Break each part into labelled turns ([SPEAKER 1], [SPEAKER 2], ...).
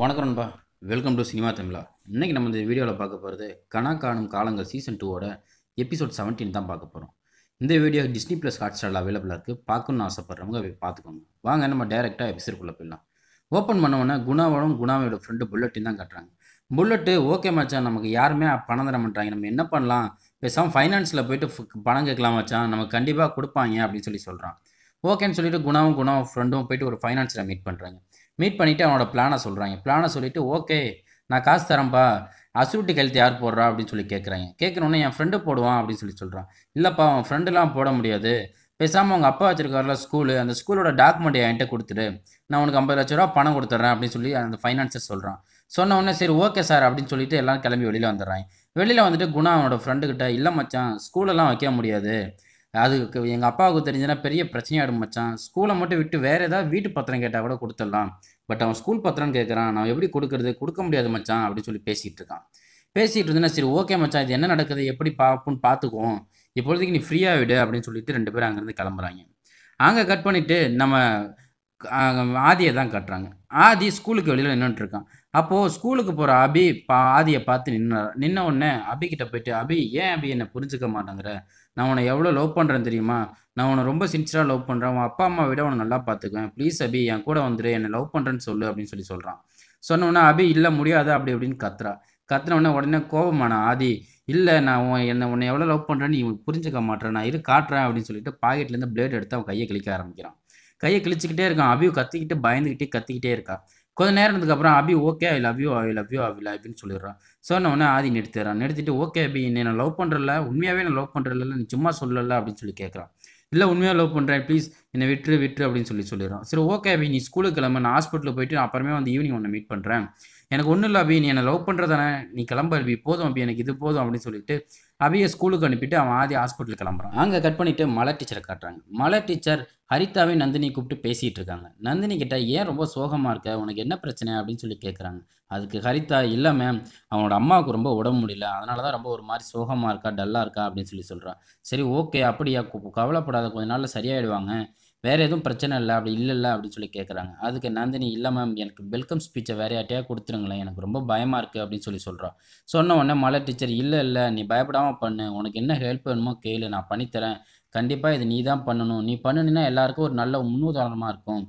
[SPEAKER 1] வணக்கம் நண்பா welcome to cinema தமிழா இன்றைக்கி நம்ம இந்த வீடியோவில் பார்க்க போகிறது கனா காணும் காலங்கள் சீசன் டூவோட எபிசோட் செவன்டீன் தான் பார்க்க போகிறோம் இந்த வீடியோ டிஸ்னி ப்ளஸ் ஹாட் ஸ்டாரில் அவைலபிளாக இருக்குது பார்க்கணும்னு ஆசைப்பட்றவங்க பார்த்துக்கோங்க வாங்க நம்ம டேரெக்டாக எபிசோடுக்குள்ளே போயிடலாம் ஓப்பன் பண்ணவொன்னே குணாவோடும் குணாவோட ஃப்ரெண்டு புல்லட்டையும் தான் கட்டுறாங்க புல்லட்டு ஓகே மச்சான் நமக்கு யாருமே பணம் தர மாட்டாங்க நம்ம என்ன பண்ணலாம் பேசாமல் ஃபைனான்ஸில் போயிட்டு பணம் கேட்கலாம் மச்சான் நம்ம கண்டிப்பாக கொடுப்பாங்க அப்படின்னு சொல்லி சொல்கிறான் ஓகேன்னு சொல்லிட்டு குணாவும் குணாவும் ஃப்ரெண்டும் போயிட்டு ஒரு ஃபைனான்ஸில் மீட் பண்ணுறாங்க மீட் பண்ணிவிட்டு அவனோட பிளானை சொல்கிறாங்க பிளானை சொல்லிவிட்டு ஓகே நான் காசு தரேன்ப்பா அசூட்டி கழுத்து யார் போடுறா அப்படின்னு சொல்லி கேட்குறாங்க கேட்குறோன்னே என் ஃப்ரெண்டு போடுவான் அப்படின்னு சொல்லி சொல்கிறான் இல்லைப்பா அவன் ஃப்ரெண்டுலாம் போட முடியாது பேசாமல் அவங்க அப்பா வச்சிருக்காருல ஸ்கூலு அந்த ஸ்கூலோட டாக்குமெண்ட் என்கிட்ட கொடுத்துரு நான் உனக்கு ஐம்பது லட்ச ரூபா பணம் கொடுத்துட்றேன் அப்படின்னு சொல்லி அந்த ஃபைனான்சர் சொல்கிறான் சொன்ன உடனே சரி ஓகே சார் அப்படின்னு சொல்லிட்டு எல்லாரும் கிளம்பி வெளியில் வந்துடுறாங்க வெளியில் வந்துட்டு குணா அவனோட ஃப்ரெண்டுக்கிட்ட இல்லை மச்சான் ஸ்கூலெல்லாம் வைக்க முடியாது அது எங்கள் அப்பாவுக்கு தெரிஞ்சதுன்னா பெரிய பிரச்சனையாடும் மச்சான் ஸ்கூலை மட்டும் விட்டு வேறு ஏதாவது வீட்டு பத்திரம் கேட்டால் கூட கொடுத்துடலாம் பட் அவன் ஸ்கூல் பத்திரம் கேட்குறான் நான் எப்படி கொடுக்குறது கொடுக்க முடியாது மச்சான் அப்படின்னு சொல்லி பேசிகிட்டு இருக்கான் பேசிகிட்டு இருந்தேன்னா சரி ஓகே மச்சான் இது என்ன நடக்குது எப்படி பார்ப்போன்னு பார்த்துக்குவோம் இப்பொழுதுக்கு நீ ஃப்ரீயாக விடு அப்படின்னு சொல்லிட்டு ரெண்டு பேரும் அங்கேருந்து கிளம்புறாங்க அங்கே கட் பண்ணிவிட்டு நம்ம ஆதியை தான் கட்டுறாங்க ஆதி ஸ்கூலுக்கு வெளியில் இருக்கான் அப்போது ஸ்கூலுக்கு போகிற அபி பா ஆதியை பார்த்து நின்னார் நின்ன உடனே அபிகிட்ட போயிட்டு அபி ஏன் அபி என்னை புரிஞ்சுக்க மாட்டேங்கிற நான் உன்னை எவ்வளோ லவ் பண்ணுறேன் தெரியுமா நான் உன்னை ரொம்ப சின்சியராக லவ் பண்ணுறேன் உன் அப்பா அம்மா விட உன்னை நல்லா பார்த்துக்குவேன் ப்ளீஸ் அபி என் கூட வந்துடு என்னை லவ் பண்ணுறேன்னு சொல்லு அப்படின்னு சொல்லி சொல்கிறான் சொன்னோன்னா அபி இல்லை முடியாது அப்படி அப்படின்னு கத்துறா கத்துனவுடனே உடனே கோபமான ஆதி இல்லை நான் என்னை உன்னை எவ்வளோ லவ் பண்ணுறேன்னு நீ புரிஞ்சுக்க மாட்டேன் நான் இரு காட்டுறேன் அப்படின்னு சொல்லிட்டு பாக்கெட்லேருந்து பிளேட் எடுத்து அவன் கையை கிழிக்க ஆரம்பிக்கிறான் கையை கிழிச்சிக்கிட்டே இருக்கான் அபியும் கத்திக்கிட்டு பயந்துக்கிட்டே கத்திக்கிட்டே இருக்கான் கொஞ்ச நேரத்துக்கு அப்புறம் Abhi okay I love you I love you I அப்படின்னு சொல்லிடுறான் சொன்ன உடனே ஆதி நிறுத்திடுறான் நிறுத்திட்டு ஓகே அபி என்னை நான் லவ் பண்ணுறல உண்மையாகவே நான் லவ் பண்ணுறல நீ சும்மா சொல்லல அப்படின்னு சொல்லி கேட்குறான் இல்லை உண்மையாக லவ் பண்ணுறேன் ப்ளீஸ் என்னை விட்டுரு விட்டுரு அப்படின்னு சொல்லி சொல்லிடுறான் சரி ஓகே அபி நீ ஸ்கூலுக்கு கிளம்ப நான் ஹாஸ்பிட்டலில் போயிட்டு அப்புறமே வந்து ஈவினிங் ஒன்று மீட் பண்ணுறேன் எனக்கு ஒன்றும் இல்லை அபி நீ என்னை லவ் பண்ணுறதானே நீ கிளம்ப அபி போதும் அபி எனக்கு இது போதும் அப்படின்னு சொல்லிட்டு அபியை ஸ்கூலுக்கு அனுப்பிட்டு அவன் ஆதி ஹாஸ்பிட்டலுக்கு கிளம்புறான் அங்கே கட் பண்ணிவிட்டு மலை டீச்சரை காட்டுறாங்க மலை டீச்சர் ஹரிதாவை நந்தினி கூப்பிட்டு பேசிகிட்டு இருக்காங்க நந்தினி கிட்ட ஏன் ரொம்ப சோகமாக இருக்க உனக்கு என்ன பிரச்சனை அப்படின்னு சொல்லி கேட்குறாங்க அதுக்கு ஹரிதா இல்லை மேம் அவனோட அம்மாவுக்கு ரொம்ப உடம்பு முடியல அதனால தான் ரொம்ப ஒரு மாதிரி சோகமாக இருக்கா டல்லாக இருக்கா அப்படின்னு சொல்லி சொல்கிறான் சரி ஓகே அப்படியா கவலைப்படாத கொஞ்ச நாளில் சரியாயிடுவாங்க வேறு எதுவும் பிரச்சனை இல்லை அப்படி இல்லைல்ல அப்படின்னு சொல்லி கேட்குறாங்க அதுக்கு நந்தினி இல்லை மேம் எனக்கு வெல்கம் ஸ்பீச்சை வேறு யார்ட்டையாக கொடுத்துருங்களேன் எனக்கு ரொம்ப பயமாக இருக்குது அப்படின்னு சொல்லி சொல்கிறான் சொன்ன உடனே மலை டீச்சர் இல்லை இல்லை நீ பயப்படாமல் பண்ணு உனக்கு என்ன ஹெல்ப் வேணுமோ கேளு நான் பண்ணித்தரேன் கண்டிப்பாக இது நீ தான் பண்ணணும் நீ பண்ணுனா எல்லாருக்கும் ஒரு நல்ல முன்னுதாரணமாக இருக்கும்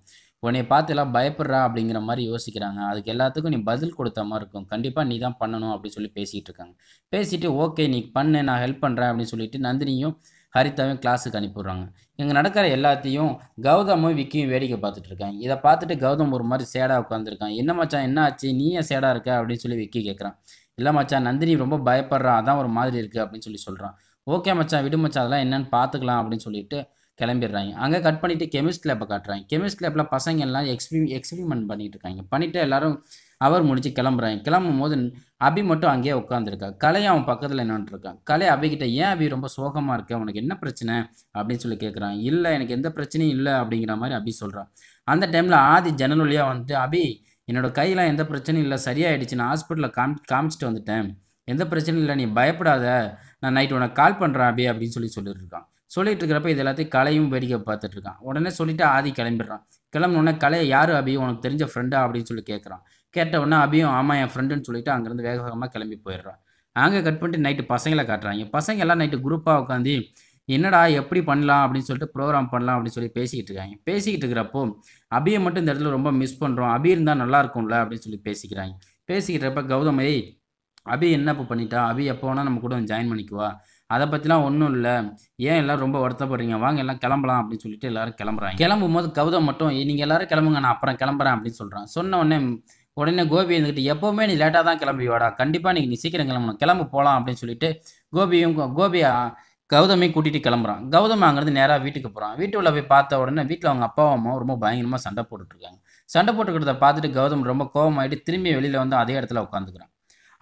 [SPEAKER 1] உன்னை பார்த்து எல்லாம் பயப்படுறா அப்படிங்கிற மாதிரி யோசிக்கிறாங்க அதுக்கு எல்லாத்துக்கும் நீ பதில் கொடுத்த மாதிரி இருக்கும் கண்டிப்பாக நீ தான் பண்ணணும் அப்படின்னு சொல்லி பேசிகிட்டு இருக்காங்க பேசிட்டு ஓகே நீ பண்ணு நான் ஹெல்ப் பண்ணுறேன் அப்படின்னு சொல்லிட்டு நந்தினியும் ஹரிதாவையும் கிளாஸுக்கு அனுப்பிடுறாங்க இங்கே நடக்கிற எல்லாத்தையும் கௌதமும் விக்கியும் வேடிக்கை பார்த்துட்டு இருக்காங்க இதை பார்த்துட்டு கௌதம் ஒரு மாதிரி சேடாக உட்காந்துருக்கான் என்ன மச்சான் என்ன ஆச்சு நீ ஏன் சேடாக இருக்க அப்படின்னு சொல்லி விக்கி கேட்குறான் இல்லை மச்சான் நந்தினி ரொம்ப பயப்படுறான் அதான் ஒரு மாதிரி இருக்குது அப்படின்னு சொல்லி சொல்கிறான் ஓகே மச்சான் விடு மச்சான் அதெல்லாம் என்னன்னு பார்த்துக்கலாம் அப்படின்னு சொல்லிட்டு கிளம்பிடுறாங்க அங்கே கட் பண்ணிவிட்டு கெமிஸ்ட் லேப்பை காட்டுறாங்க கெமிஸ்ட் லேப்பில் பசங்க எல்லாம் எக்ஸ்பி எக்ஸ்பிரிமெண்ட் பண்ணிகிட்டு இருக்காங்க பண்ணிவிட்டு எல்லோரும் அவர் முடிச்சு கிளம்புறாங்க கிளம்பும் போது அபி மட்டும் அங்கேயே உட்காந்துருக்கா கலை அவன் பக்கத்தில் நின்றுருக்கான் கலை அபிகிட்ட ஏன் அபி ரொம்ப சோகமாக இருக்கு அவனுக்கு என்ன பிரச்சனை அப்படின்னு சொல்லி கேட்குறான் இல்லை எனக்கு எந்த பிரச்சனையும் இல்லை அப்படிங்கிற மாதிரி அபி சொல்கிறான் அந்த டைமில் ஆதி ஜன்னல் வழியாக வந்துட்டு அபி என்னோட கையெல்லாம் எந்த பிரச்சனையும் இல்லை சரியாயிடுச்சு நான் ஹாஸ்பிட்டலில் காம் காமிச்சிட்டு வந்துட்டேன் எந்த பிரச்சனையும் இல்லை நீ பயப்படாத நான் நைட் உனக்கு கால் பண்ணுறேன் அபி அப்படின்னு சொல்லி சொல்லியிருக்கான் சொல்லிட்டு இருக்கிறப்ப இது எல்லாத்தையும் கலையும் வேடிக்கை பார்த்துட்டு இருக்கான் உடனே சொல்லிட்டு ஆதி கிளம்பிடுறான் உடனே கலையை யார் அபி உனக்கு தெரிஞ்ச ஃப்ரெண்டா அப்படின்னு சொல்லி கேட்குறான் கேட்டவுடனே அபியும் ஆமாம் என் ஃப்ரெண்டுன்னு சொல்லிட்டு அங்கேருந்து வேக வேகமாக கிளம்பி போயிடுறான் அங்கே கட் பண்ணிட்டு நைட்டு பசங்களை காட்டுறாங்க பசங்க எல்லாம் நைட்டு குரூப்பாக உட்காந்து என்னடா எப்படி பண்ணலாம் அப்படின்னு சொல்லிட்டு ப்ரோக்ராம் பண்ணலாம் அப்படின்னு சொல்லி பேசிக்கிட்டு இருக்காங்க பேசிக்கிட்டு இருக்கிறப்போ அபியை மட்டும் இந்த இடத்துல ரொம்ப மிஸ் பண்ணுறோம் அபி இருந்தால் நல்லா இருக்கும்ல அப்படின்னு சொல்லி பேசிக்கிறாங்க பேசிக்கிறப்ப கௌதமை அபி என்ன இப்போ பண்ணிட்டா அபி எப்போ வேணால் நம்ம கூட ஜாயின் பண்ணிக்குவா அதை பற்றிலாம் ஒன்றும் இல்லை ஏன் எல்லோரும் ரொம்ப வருத்தப்படுறீங்க வாங்க எல்லாம் கிளம்பலாம் அப்படின்னு சொல்லிட்டு எல்லாரும் கிளம்புறாங்க கிளம்பும் போது கௌதம் மட்டும் நீங்கள் எல்லாரும் கிளம்புங்க நான் அப்புறம் கிளம்புறேன் அப்படின்னு சொல்கிறான் சொன்ன உடனே உடனே கோபி இருந்துக்கிட்டு எப்போவுமே நீ லேட்டாக தான் கிளம்பி வாடா கண்டிப்பாக நீ நீ சீக்கிரம் கிளம்பணும் கிளம்பு போகலாம் அப்படின்னு சொல்லிட்டு கோபியும் கோபி கௌதமையும் கூட்டிகிட்டு கிளம்புறான் கௌதம் அங்கேருந்து நேராக வீட்டுக்கு போகிறான் உள்ள போய் பார்த்த உடனே வீட்டில் அவங்க அப்பாவும் அம்மா ரொம்ப பயங்கரமாக சண்டை போட்டுட்ருக்காங்க சண்டை போட்டுக்கிறத பார்த்துட்டு கௌதம் ரொம்ப கோபமாயிட்டு திரும்பி வெளியில் வந்து அதே இடத்துல உட்காந்துக்கிறான்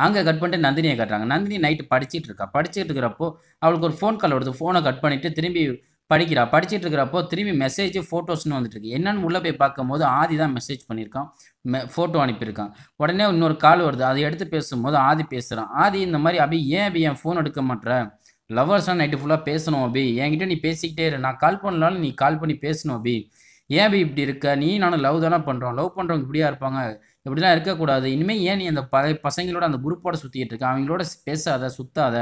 [SPEAKER 1] அங்கே கட் பண்ணிட்டு நந்தினியை கட்டுறாங்க நந்தினி நைட்டு படிச்சுட்டு இருக்கா படிச்சுட்டு இருக்கிறப்போ அவளுக்கு ஒரு ஃபோன் கால் வருது ஃபோனை கட் பண்ணிவிட்டு திரும்பி படிக்கிறா படிச்சுட்டு இருக்கிறப்போ திரும்பி மெசேஜ் ஃபோட்டோஸ்னு இருக்கு என்னென்னு உள்ளே போய் பார்க்கும்போது ஆதி தான் மெசேஜ் பண்ணியிருக்கான் மெ ஃபோட்டோ அனுப்பியிருக்கான் உடனே இன்னொரு கால் வருது அதை எடுத்து பேசும்போது ஆதி பேசுகிறான் ஆதி இந்த மாதிரி அபி ஏன் அபி என் ஃபோன் எடுக்க மாட்டேற லவ்வர்ஸ்லாம் நைட்டு ஃபுல்லாக பேசணும் அபி என்கிட்ட நீ பேசிக்கிட்டே இரு நான் கால் பண்ணலாலும் நீ கால் பண்ணி பேசணும் அபி ஏன் அபி இப்படி இருக்க நீ நானும் லவ் தானே பண்ணுறோம் லவ் பண்ணுறவங்க இப்படியா இருப்பாங்க இப்படிலாம் இருக்கக்கூடாது இனிமேல் ஏன் நீ அந்த ப பசங்களோட அந்த குரூப்போட சுற்றிக்கிட்டு இருக்க அவங்களோட பேசாத சுத்தாத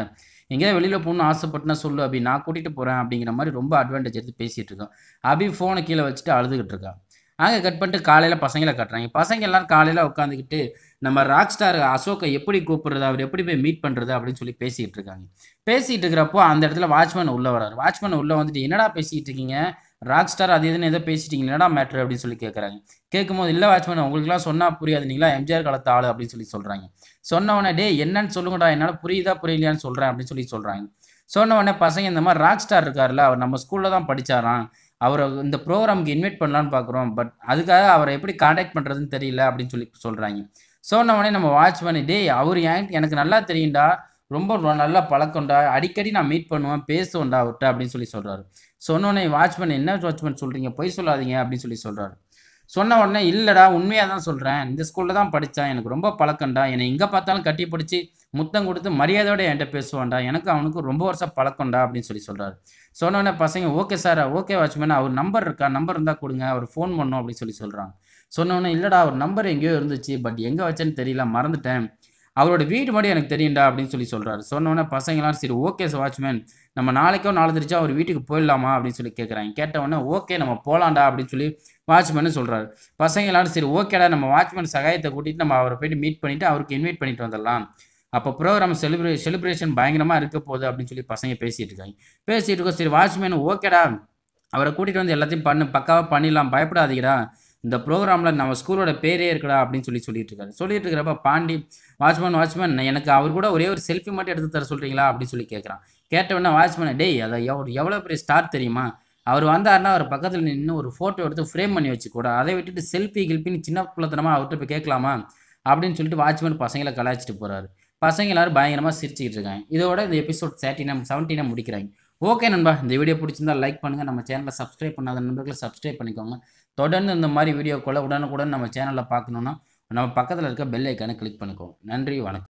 [SPEAKER 1] எங்கேயாவது வெளியில் போகணும்னு ஆசைப்பட்டுனா சொல்லு அப்படி நான் கூட்டிகிட்டு போகிறேன் அப்படிங்கிற மாதிரி ரொம்ப அட்வான்டேஜ் எடுத்து பேசிகிட்டு இருக்கோம் அபி ஃபோனை கீழே வச்சுட்டு அழுதுகிட்டு இருக்கான் அங்கே கட் பண்ணிட்டு காலையில் பசங்களை கட்டுறாங்க பசங்க எல்லாரும் காலையில் உட்காந்துக்கிட்டு நம்ம ராக் ஸ்டார் அசோக்கை எப்படி கூப்பிடுறது அவர் எப்படி போய் மீட் பண்ணுறது அப்படின்னு சொல்லி பேசிகிட்டு இருக்காங்க பேசிகிட்டு இருக்கிறப்போ அந்த இடத்துல வாட்ச்மேன் உள்ளே வராரு வாட்ச்மேன் உள்ளே வந்துட்டு என்னடா பேசிகிட்டு இருக்கீங்க ராக் ஸ்டார் அது எதுன்னு ஏதோ பேசிட்டீங்க மேட்ரு அப்படின்னு சொல்லி கேட்குறாங்க கேட்கும் போது இல்லை வாட்ச்மேன் உங்களுக்குலாம் சொன்னால் புரியாது நீங்களா எம்ஜிஆர் காலத்து ஆள் அப்படின்னு சொல்லி சொல்கிறாங்க சொன்னவொடனே டே என்னன்னு சொல்லுங்கடா என்னால் புரியுதா புரியலையான்னு சொல்கிறேன் அப்படின்னு சொல்லி சொல்கிறாங்க சொன்னவனே பசங்க இந்த மாதிரி ராக் ஸ்டார் இருக்கார்ல அவர் நம்ம ஸ்கூலில் தான் படித்தாராம் அவரை இந்த ப்ரோக்ராமுக்கு இன்வைட் பண்ணலான்னு பார்க்குறோம் பட் அதுக்காக அவரை எப்படி காண்டாக்ட் பண்ணுறதுன்னு தெரியல அப்படின்னு சொல்லி சொல்கிறாங்க சொன்னவனே நம்ம வாட்ச்மேன் டே அவர் எனக்கு நல்லா தெரியும்டா ரொம்ப நல்லா பழக்கம்டா அடிக்கடி நான் மீட் பண்ணுவேன் பேசுவேன்டா அவர்கிட்ட அப்படின்னு சொல்லி சொல்கிறாரு சொன்னோடனே வாட்ச்மேன் என்ன வாட்ச்மேன் சொல்கிறீங்க பொய் சொல்லாதீங்க அப்படின்னு சொல்லி சொல்கிறாரு சொன்ன உடனே இல்லைடா உண்மையாக தான் சொல்கிறேன் இந்த ஸ்கூலில் தான் படித்தான் எனக்கு ரொம்ப பழக்கம்டா என்னை எங்கே பார்த்தாலும் கட்டி பிடிச்சி முத்தம் கொடுத்து மரியாதையோட என்கிட்ட பேசுவான்டா எனக்கு அவனுக்கு ரொம்ப வருஷம் பழக்கம்டா அப்படின்னு சொல்லி சொல்கிறாரு சொன்னோடனே பசங்க ஓகே சார் ஓகே வாட்ச்மேன் அவர் நம்பர் இருக்கா நம்பர் இருந்தால் கொடுங்க அவர் ஃபோன் பண்ணோம் அப்படின்னு சொல்லி சொல்கிறாங்க சொன்னோன்னே இல்லைடா அவர் நம்பர் எங்கேயோ இருந்துச்சு பட் எங்கே வச்சேன்னு தெரியல மறந்துட்டேன் அவரோட வீடு மட்டும் எனக்கு தெரியும்டா அப்படின்னு சொல்லி சொல்கிறாரு சொன்னோன்னே பசங்களாம் சரி ஓகே சார் வாட்ச்மேன் நம்ம நாளைக்கோ நாலு தெரிஞ்சா அவர் வீட்டுக்கு போயிடலாமா அப்படின்னு சொல்லி கேட்குறாங்க கேட்டவொடனே ஓகே நம்ம போகலாண்டா அப்படின்னு சொல்லி வாட்ச்மேனு சொல்கிறாரு பசங்களாம் சரி ஓகேடா நம்ம வாட்ச்மேன் சகாயத்தை கூட்டிகிட்டு நம்ம அவரை போயிட்டு மீட் பண்ணிவிட்டு அவருக்கு இன்வைட் பண்ணிட்டு வந்துடலாம் அப்போ ப்ரோக்ராம் செலிப்ரே செலிப்ரேஷன் பயங்கரமாக இருக்க போகுது அப்படின்னு சொல்லி பசங்க பேசிகிட்டு இருக்காங்க பேசிகிட்டு இருக்கோம் சரி வாட்ச்மேன் ஓகேடா அவரை கூட்டிகிட்டு வந்து எல்லாத்தையும் பண்ணு பக்காவாக பண்ணிடலாம் பயப்படாதீங்கடா இந்த ப்ரோக்ராமில் நம்ம ஸ்கூலோட பேரே இருக்கடா அப்படின்னு சொல்லி சொல்லிட்டு இருக்காரு சொல்லிட்டு இருக்கிறப்ப பாண்டி வாட்ச்மேன் வாட்ச்மேன் எனக்கு அவர் கூட ஒரே ஒரு செல்ஃபி மட்டும் எடுத்து தர சொல்கிறீங்களா அப்படின்னு சொல்லி கேட்குறான் கேட்டவொடனே வாட்ச்மேன் டேய் அதை எவ்வளோ எவ்வளோ பெரிய ஸ்டார் தெரியுமா அவர் வந்தார்னா அவர் பக்கத்தில் நின்று ஒரு ஃபோட்டோ எடுத்து ஃப்ரேம் பண்ணி வச்சுக்கூட அதை விட்டுட்டு செல்ஃபி கில்பின்னு சின்ன பிள்ளைத்தனமாக அவர்கிட்ட போய் கேட்கலாமா அப்படின்னு சொல்லிட்டு வாட்ச்மேன் பசங்களை கலாய்ச்சிட்டு போகிறாரு பசங்க எல்லாரும் பயங்கரமாக சிரிச்சிக்கிட்டு இருக்காங்க இதோட இந்த எபிசோட் நம்ம செவன்டீனாக முடிக்கிறாங்க ஓகே நண்பா இந்த வீடியோ பிடிச்சிருந்தா லைக் பண்ணுங்கள் நம்ம சேனலை சப்ஸ்கிரைப் பண்ணாத நண்பர்களை சப்ஸ்கிரைப் பண்ணிக்கோங்க தொடர்ந்து இந்த மாதிரி வீடியோக்களை உடனுக்குடன் நம்ம சேனலில் பார்க்கணுன்னா நம்ம பக்கத்தில் இருக்க பெல் ஐக்கானை கிளிக் பண்ணிக்கோ நன்றி வணக்கம்